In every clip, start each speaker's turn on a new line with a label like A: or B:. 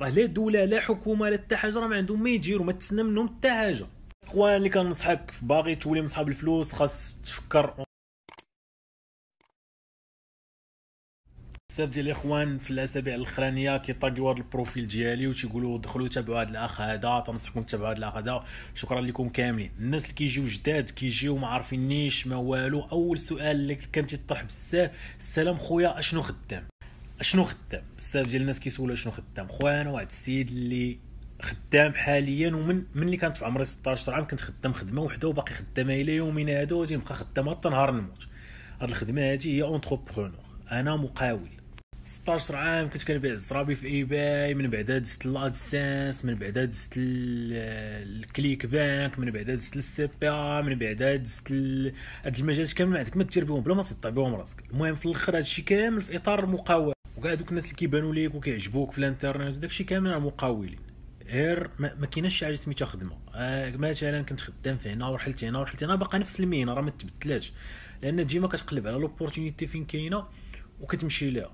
A: راه لا دوله لا حكومه لا حتى حاجه راه ما عندهم ما يديروا ما تسنى منهم حتى حاجه اخوان اللي كنصحك باغي تولي من صحاب الفلوس خاص تفكر بزاف ديال الاخوان في الاسابيع الاخرانيه كيطاقيو هذا البروفيل ديالي وتيقولوا دخلوا تابعوا هذا الاخ هذا تنصحكم تتابعوا هذا الاخ هذا شكرا لكم كاملين الناس اللي كيجيو جداد كيجيو ما عارفينيش ما والو اول سؤال اللي كان تيطرح بزاف السلام خويا اشنو خدام شنو خدام بزاف ديال الناس كيسولوا شنو خدام خوانا واحد السيد اللي خدام حاليا ومن ملي كانت في عمري 16 عام كنت خدام خدمه وحده وباقي خدامه الى يومنا هذا وغادي خدام حتى نهار نموت هاد الخدمه هادي هي اونتربرونور انا مقاول 16 عام كنت كنبيع الزرابي في اي باي من بعد دزت لادسانس من بعد دزت الكليك بانك من بعد دزت السي بي ا من بعد دزت هاد المجالات كامل ما عندك ما دير بهم بلا ما تطيع بهم راسك المهم في الاخر هادشي كامل في اطار المقاول وكاع دوك الناس اللي كيبانوا ليك وكيعجبوك في الانترنت داكشي كامل راه مقاولين غير ما, كاينش شي حاجه سميتها خدمه آه مثلا كنت خدام في هنا ورحلت هنا ورحلت هنا باقا نفس المهنه راه ما تبدلاتش لان ديما كتقلب على لوبورتونيتي فين كاينه وكتمشي ليها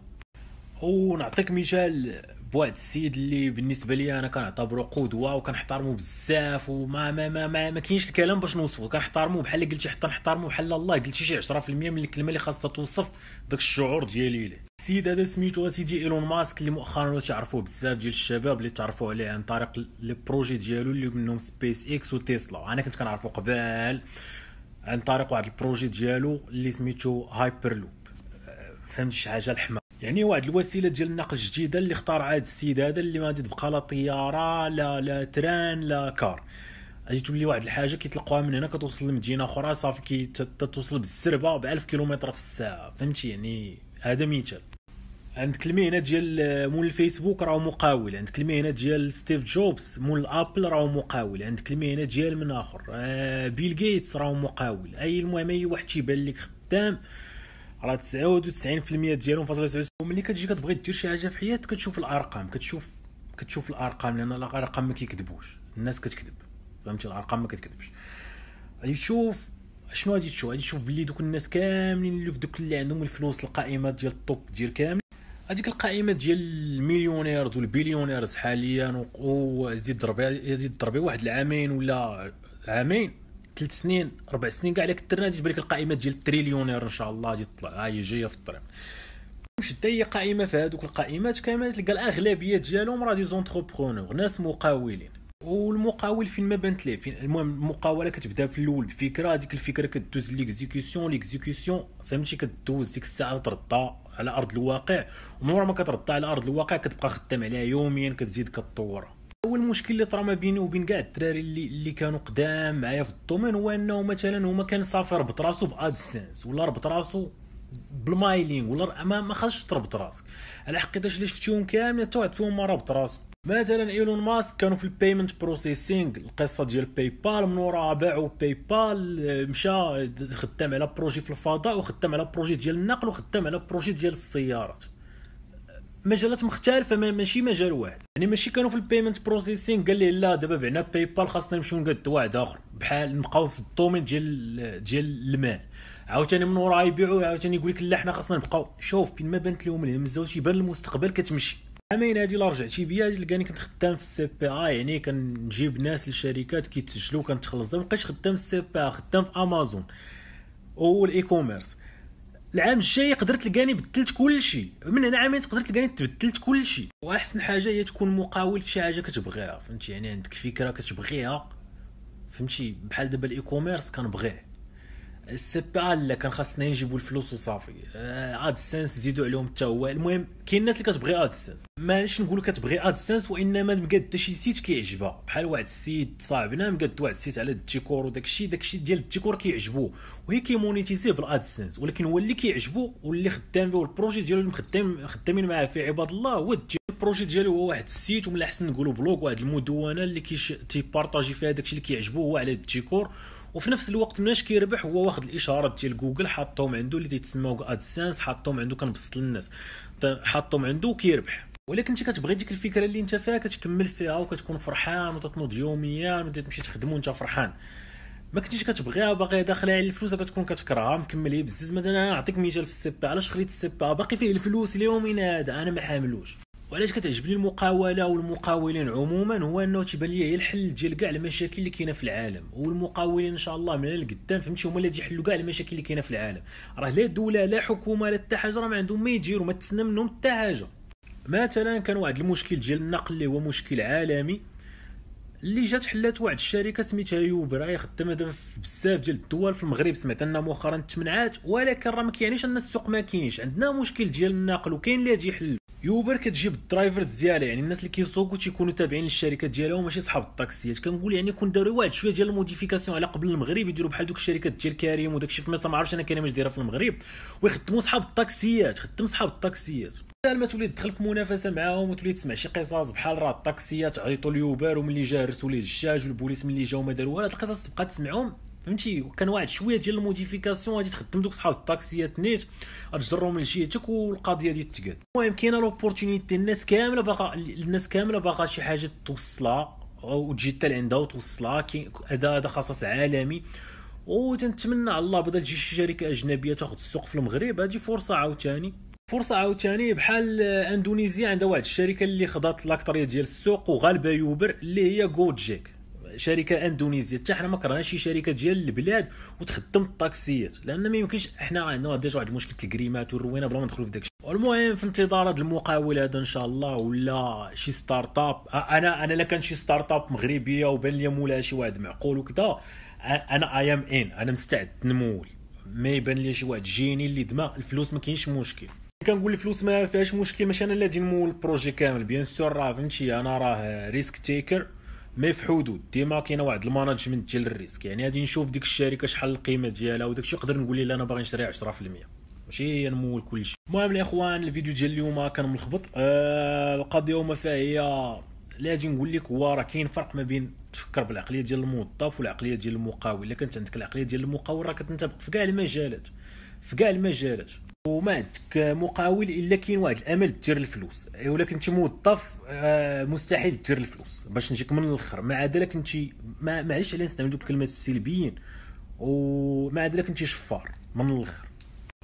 A: ونعطيك مثال بواحد السيد اللي بالنسبه لي انا كنعتبره قدوه وكنحترمه بزاف وما ما ما ما, ما كاينش الكلام باش نوصفه كنحترمه بحال قلتي حتى نحترمه بحال الله قلتي شي 10% من الكلمه اللي خاصها توصف داك الشعور ديالي ليه السيد هذا سميتو سيدي ايلون ماسك اللي مؤخرا ولا تعرفوه بزاف ديال الشباب اللي تعرفوا عليه عن طريق لي بروجي ديالو اللي منهم سبيس اكس وتسلا انا كنت كنعرفو قبل عن طريق واحد البروجي ديالو اللي سميتو هايبر لوب آه، فهمت شي حاجه الحمار يعني واحد الوسيله ديال النقل الجديده اللي اختار هذا السيد هذا اللي ما غادي تبقى لا طياره لا لا تران لا كار غادي تولي واحد الحاجه كيطلقوها من هنا كتوصل لمدينه اخرى صافي كي تتوصل بالسربه ب 1000 كيلومتر في الساعه فهمتي يعني هذا مثال عندك المهنه ديال آه، مول الفيسبوك راه مقاول عندك المهنه ديال ستيف جوبز مول ابل راه مقاول عندك المهنه ديال من اخر آه، بيل غيتس راه مقاول اي المهم اي واحد تيبان لك خدام راه 99% ديالهم فاصله 99 ملي كتجي كتبغي دير شي حاجه في حياتك كتشوف الارقام كتشوف كتشوف الارقام لان الارقام ما كيكذبوش الناس كتكذب فهمتي الارقام ما كتكذبش غادي تشوف شنو غادي تشوف غادي تشوف بلي دوك الناس كاملين اللي في دوك اللي عندهم الفلوس القائمه ديال الطوب ديال كامل هذيك القائمه ديال المليونيرز والبليونيرز حاليا وزيد ضربي زيد ضربي واحد العامين ولا عامين ثلاث سنين اربع سنين كاع على كثرنا تجبر لك القائمه ديال التريليونير ان شاء الله غادي تطلع هي جايه في الطريق مشدة هي قائمة في هذوك القائمات كامل تلقى الأغلبية ديالهم راه دي زونتربرونور ناس مقاولين والمقاول فين ما بانت ليه فين المهم المقاوله كتبدا في الاول بفكره هذيك الفكره كدوز ليكزيكسيون ليكزيكسيون فهمتي كدوز ديك الساعه ترضى على ارض الواقع ومن ورا ما كترضى على ارض الواقع كتبقى خدام عليها يوميا كتزيد كتطورها اول مشكل اللي طرا ما بيني وبين كاع الدراري اللي, اللي كانوا قدام معايا في الدومين هو انه مثلا هما كان صافي ربط راسو بادسنس ولا ربط راسو بالمايلينغ ولا ما, خاصش تربط راسك على حقيقه اللي شفتيهم كامل حتى واحد فيهم ما ربط راسو مثلا ايلون ماسك كانوا في البيمنت بروسيسينغ القصه ديال باي بال من وراء باعوا باي بال مشى خدام على بروجي في الفضاء وخدام على بروجي ديال النقل وخدام على بروجي ديال السيارات مجالات مختلفه ما ماشي مجال واحد يعني ماشي كانوا في البيمنت بروسيسينغ قال لي لا دابا بعنا باي بال خاصنا نمشيو نقد واحد اخر بحال نبقاو في الدومين ديال ديال المال عاوتاني من وراه يبيعوا عاوتاني يقول لك لا حنا خاصنا نبقاو شوف فين ما بانت لهم الهمزه وتيبان المستقبل كتمشي عامين هادي لرجعتي رجعتي بيا لقاني كنت خدام في السي بي ا يعني كنجيب ناس للشركات كيتسجلوا كنتخلص ما بقيتش خدام في السي بي ا خدام في امازون والاي كوميرس العام الجاي قدرت تلقاني بدلت كل شيء من هنا عامين قدرت تلقاني تبدلت كل شيء واحسن حاجه هي تكون مقاول في شي حاجه كتبغيها فهمتي يعني عندك فكره كتبغيها فهمتي بحال دابا الاي كوميرس كنبغيه السبعه لا كان خاصنا نجيبوا الفلوس وصافي آه، اد ادسنس زيدوا عليهم حتى هو المهم كاين الناس اللي كتبغي ما مانيش نقولوا كتبغي ادسنس وانما مقاده شي سيت كيعجبها بحال واحد السيد صاحبنا مقاد واحد السيت على الديكور وداك الشيء داك الشيء ديال الديكور كيعجبو وهي كيمونيتيزيه بالادسنس ولكن هو اللي كيعجبو واللي خدام فيه والبروجي ديالو اللي خدامين معاه في عباد الله هو البروجي ديالو هو واحد السيت ومن الاحسن نقولوا بلوك واحد المدونه اللي كيش تيبارطاجي فيها داك الشيء اللي كيعجبو هو على الديكور وفي نفس الوقت مناش كيربح هو واخد الاشارات ديال جوجل حاطهم عنده اللي تيتسموا ادسنس حاطهم عنده كنبسط للناس حاطهم عنده وكيربح ولكن انت كتبغي ديك الفكره اللي انت فيها كتكمل فيها وكتكون فرحان وتتنوض يوميا وتمشي تخدم وانت فرحان ما كنتيش كتبغيها باغي داخل على الفلوس كتكون كتكرهها مكمل هي بزز مثلا انا نعطيك مثال في السبا علاش خليت السبا باقي فيه الفلوس اليومين هذا انا ما حاملوش وعلاش كتعجبني المقاوله والمقاولين عموما هو انه تيبان ليا هي الحل ديال كاع المشاكل اللي كاينه في العالم والمقاولين ان شاء الله من القدام فهمتي هما اللي يحلوا كاع المشاكل اللي كاينه في العالم راه لا دوله لا حكومه لا حتى حاجه راه ما عندهم ما يديروا ما تسنى منهم حتى حاجه مثلا كان واحد المشكل ديال النقل اللي هو مشكل عالمي اللي جات حلات واحد الشركه سميتها يوبر هي خدامه دابا في بزاف ديال الدول في المغرب سمعت انها مؤخرا تمنعات ولكن راه ما كيعنيش ان السوق ما كاينش عندنا مشكل ديال النقل وكاين اللي يجي يحل يوبر كتجيب الدرايفرز ديالها يعني الناس اللي كيسوقوا تيكونوا تابعين للشركات ديالهم ماشي صحاب الطاكسيات كنقول يعني كون داروا واحد شويه ديال الموديفيكاسيون على قبل المغرب يديروا بحال دوك الشركات ديال كريم وداك الشيء في مصر ما عرفتش انا كريم اش دايره في المغرب ويخدموا صحاب الطاكسيات خدم صحاب الطاكسيات ما تولي تدخل في منافسه معاهم وتولي تسمع شي قصص بحال راه الطاكسيات عيطوا ليوبر وملي جا ليه الجاج والبوليس ملي جاو ما داروا والو هاد القصص تبقى تسمعهم فهمتي كان واحد شويه ديال الموديفيكاسيون غادي تخدم دوك صحاب الطاكسيات نيت غتجرهم من جهتك والقضيه ديال تقاد المهم كاينه لوبورتونيتي الناس كامله باقا الناس كامله باقا شي حاجه توصلها او تجي حتى لعندها وتوصلها هذا هذا خصص عالمي وتنتمنى على الله بدا تجي شي شركه اجنبيه تاخذ السوق في المغرب هذه فرصه عاوتاني فرصه عاوتاني بحال اندونيسيا عندها واحد الشركه اللي خضات لاكثريه ديال السوق وغالبا يوبر اللي هي جوجيك شركه اندونيسيه حتى حنا ما كرهناش شي شركه ديال البلاد وتخدم الطاكسيات لان ما يمكنش حنا عندنا ديجا واحد المشكل الكريمات والروينه بلا ما ندخلوا في داك الشيء المهم في انتظار هذا المقاول هذا ان شاء الله ولا شي ستارت اب انا انا لا كان شي ستارت اب مغربيه وبان لي مولاها شي واحد معقول وكذا انا اي ام ان انا مستعد نمول ما يبان لي شي واحد جيني اللي دماغ الفلوس ما كاينش مشكل كنقول الفلوس ما فيهاش مشكل ماشي انا اللي غادي نمول البروجي كامل بيان سور راه فهمتي انا راه ريسك تيكر مي في حدود ديما كاينه واحد الماناجمنت ديال الريسك يعني غادي نشوف ديك الشركه شحال القيمه ديالها وداك الشيء نقدر نقول لها انا باغي نشري 10% ماشي نمول كلشي المهم الاخوان الفيديو ديال اليوم كان ملخبط آه القضيه وما فيها هي اللي غادي نقول لك هو راه كاين فرق ما بين تفكر بالعقليه ديال الموظف والعقليه ديال المقاول الا كانت عندك العقليه ديال المقاول راه كتنطبق في كاع المجالات في كاع المجالات وما عندك مقاول الا كاين واحد الامل دير الفلوس الا إيه، كنت موظف آه، مستحيل دير الفلوس باش نجيك من الاخر مع ذلك كنت معليش على نستعمل دوك الكلمات السلبيين ومع ذلك كنت شفار من الاخر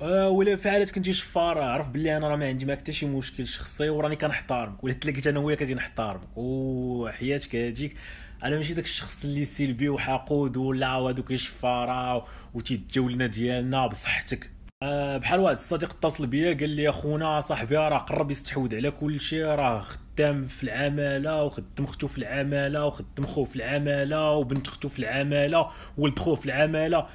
A: آه، ولا في حالات كنت شفار عرف بلي انا راه ما عندي معاك حتى شي مشكل شخصي وراني كنحتارمك ولا تلاقيت انا وياك غادي نحتارمك وحياتك هذيك انا ماشي داك الشخص اللي سلبي وحقود ولا وهذوك الشفاره وتيتجاو لنا ديالنا بصحتك أه بحال واحد الصديق اتصل بيا قال لي اخونا صاحبي راه قرب يستحوذ على كل شيء راه خدام في العماله وخدم اختو في العماله وخدم خوه في العماله وبنت اختو في العماله ولد خوه في العماله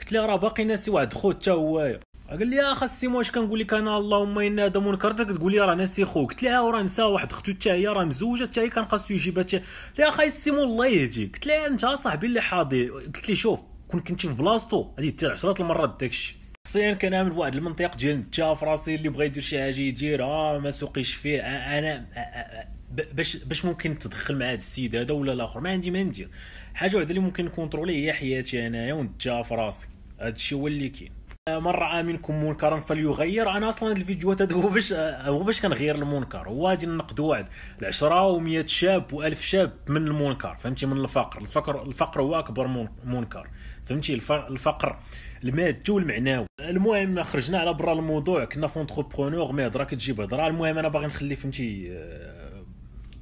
A: قلت له راه باقي ناسي واحد خوه حتى هو قال لي اخا آه، السيم واش كنقول لك انا اللهم انا هذا منكر تقول لي راه ناسي خوك قلت لها راه نسى واحد اختو حتى هي راه مزوجه حتى هي كان خاصو يجيبها حتى يا اخا السيم الله يهديك قلت لها انت صاحبي اللي حاضي قلت لي شوف كون كنتي في بلاصتو غادي دير 10 المرات داكشي شخصيا كنعمل بواحد المنطق ديال نتا في راسي اللي بغى يدير شي حاجه يدير اه ما سوقيش فيه آه، انا آه، باش باش ممكن نتدخل مع هذا السيد هذا ولا الاخر ما عندي ما ندير حاجه وحده اللي ممكن نكونترولي هي حياتي انايا ونتا في راسي هذا الشيء هو اللي كاين آه، من راى منكم منكرا فليغير انا اصلا الفيديو هذا هو باش هو آه، باش كنغير المنكر هو غادي نقدوا واحد 10 و100 شاب و1000 شاب من المنكر فهمتي من الفقر الفقر الفقر هو اكبر منكر فهمتي الفقر المادي والمعنوي المهم خرجنا على برا الموضوع كنا فونتربرونور مي هضره كتجيب هضره المهم انا باغي نخلي فهمتي آه،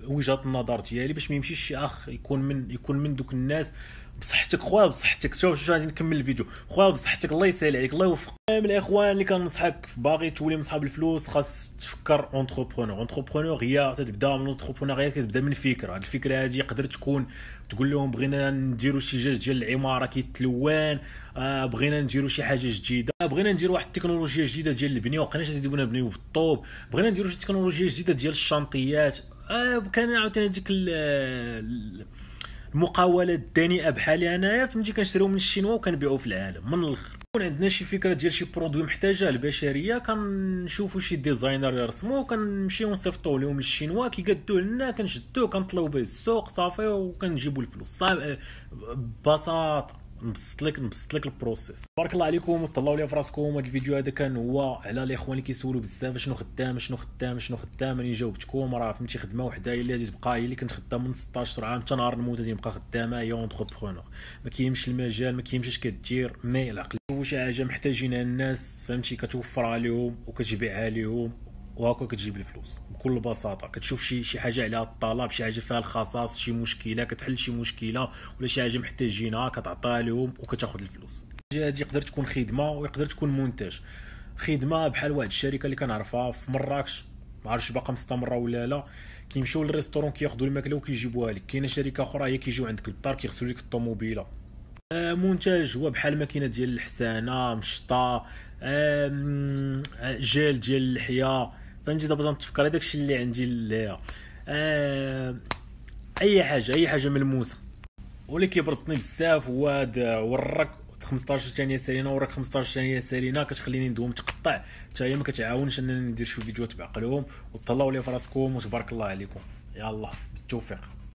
A: وجهه النظر ديالي باش ما يمشيش شي اخ يكون من يكون من دوك الناس بصحتك خويا بصحتك شوف شوف غادي نكمل الفيديو خويا بصحتك الله يسهل عليك الله يوفقك من الاخوان اللي كنصحك باغي تولي من صحاب الفلوس خاص تفكر اونتربرونور اونتربرونور هي تبدا من اونتربرونور هي كتبدا من فكره هذه الفكره هذه يقدر تكون تقول لهم بغينا نديروا شي جاج ديال العماره كيتلوان آه بغينا نديروا شي حاجه جديده بغينا نديروا واحد التكنولوجيا جديده ديال البنيه وقناش تيبغينا نبنيو بالطوب بغينا نديروا شي تكنولوجيا جديده ديال الشانطيات آه، كان عاوتاني ديك آه، المقاوله الدنيئه بحالي انايا فهمتي كنشريو من الشينوا وكنبيعو في العالم من الاخر كون عندنا شي فكره ديال شي برودوي محتاجه البشريه كنشوفوا شي ديزاينر يرسمو كنمشيو نصيفطو لهم للشينوا كيقدو لنا كنشدوه كنطلعو به السوق صافي وكنجيبو الفلوس ببساطه آه، نبسط لك نبسط لك البروسيس بارك الله عليكم وطلعوا لي فراسكم هذا الفيديو هذا كان هو على الاخوان اللي كيسولوا بزاف شنو خدام شنو خدام شنو خدام راني جاوبتكم راه فهمتي خدمه وحده هي اللي غادي تبقى هي اللي كنت خدام من 16 عام حتى نهار نموت غادي نبقى خدامه هي اونتربرونور ما كيهمش المجال ما كيهمش اش كدير مي العقل شوفوا شي حاجه محتاجينها الناس فهمتي كتوفرها لهم وكتبيعها لهم وهكا كتجيب الفلوس بكل بساطه كتشوف شي شي حاجه عليها الطلب شي حاجه فيها الخصاص شي مشكله كتحل شي مشكله ولا شي حاجه محتاجينها كتعطيها لهم وكتاخذ الفلوس هذه يقدر تكون خدمه ويقدر تكون منتج خدمه بحال واحد الشركه اللي كنعرفها في مراكش ما عرفتش باقا مستمره ولا لا كيمشيو للريستورون كياخذوا الماكله وكيجيبوها لك كاينه شركه اخرى هي كيجيو عندك للدار كيغسلوا لك الطوموبيله آه منتج هو بحال ماكينه ديال الحسانه مشطه آه جيل ديال اللحيه نجي دابا نتفكر هذاك الشيء اللي عندي ليها آه اي حاجه اي حاجه ملموسه واللي كيبرطني بزاف هو هذا ورك 15 ثانيه سالينا ورك 15 ثانيه سالينا كتخليني ندوم تقطع حتى هي ما كتعاونش انني ندير شي فيديوهات بعقلهم وتهلاو لي فراسكم وتبارك الله عليكم يلا بالتوفيق